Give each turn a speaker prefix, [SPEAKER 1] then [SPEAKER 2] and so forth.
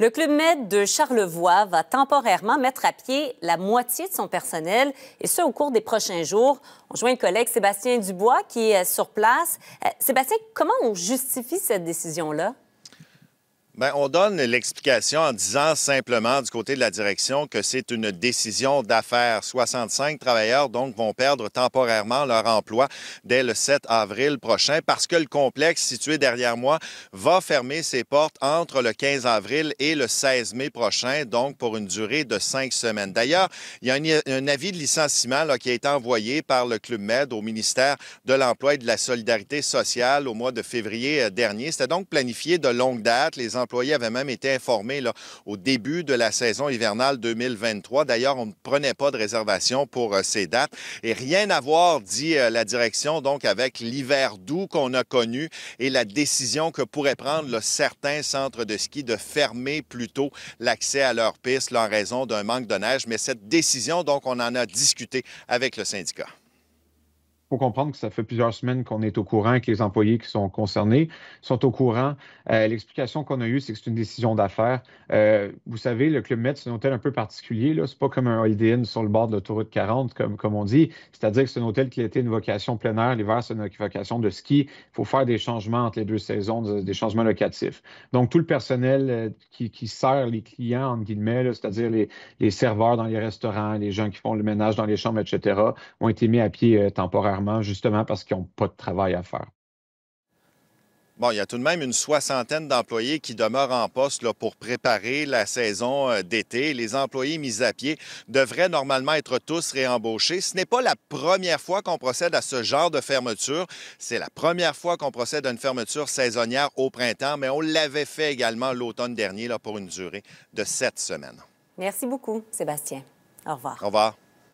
[SPEAKER 1] Le Club Med de Charlevoix va temporairement mettre à pied la moitié de son personnel, et ce, au cours des prochains jours. On joint le collègue Sébastien Dubois qui est sur place. Euh, Sébastien, comment on justifie cette décision-là?
[SPEAKER 2] Ben, on donne l'explication en disant simplement du côté de la direction que c'est une décision d'affaires. 65 travailleurs donc vont perdre temporairement leur emploi dès le 7 avril prochain parce que le complexe situé derrière moi va fermer ses portes entre le 15 avril et le 16 mai prochain, donc pour une durée de cinq semaines. D'ailleurs, il y a un, avis de licenciement qui a été envoyé par le Club Med au ministère de l'Emploi et de la Solidarité sociale au mois de février euh, dernier. C'était donc planifié de longue date. Les employés avaient même été informés au début de la saison hivernale 2023. D'ailleurs, on ne prenait pas de réservation pour euh, ces dates. Et rien à voir, dit euh, la direction, donc avec l'hiver doux qu'on a connu et la décision que pourraient prendre certains centres de ski de fermer plutôt l'accès à leurs pistes en raison d'un manque de neige. Mais cette décision, donc, on en a discuté avec le syndicat
[SPEAKER 3] comprendre que ça fait plusieurs semaines qu'on est au courant, que les employés qui sont concernés sont au courant. Euh, l'explication qu'on a eue, c'est que c'est une décision d'affaires. Euh, vous savez, le Club Med, c'est un hôtel un peu particulier. Ce n'est pas comme un high-in sur le bord de l'autoroute 40, comme, comme on dit. C'est-à-dire que c'est un hôtel qui a été une vocation plein air. L'hiver, c'est une vocation de ski. Il faut faire des changements entre les deux saisons, des changements locatifs. Donc, tout le personnel euh, qui, sert les clients, entre guillemets, c'est-à-dire les, serveurs dans les restaurants, les gens qui font le ménage dans les chambres, etc., ont été mis à pied temporairement justement parce qu'ils n'ont pas de travail à faire.
[SPEAKER 2] Bon, il y a tout de même une soixantaine d'employés qui demeurent en poste là, pour préparer la saison euh, d'été. Les employés mis à pied devraient normalement être tous réembauchés. Ce n'est pas la première fois qu'on procède à ce genre de fermeture. C'est la première fois qu'on procède à une fermeture saisonnière au printemps, mais on l'avait fait également l'automne dernier là, pour une durée de sept semaines.
[SPEAKER 1] Merci beaucoup, Sébastien. Au revoir.
[SPEAKER 2] Au revoir.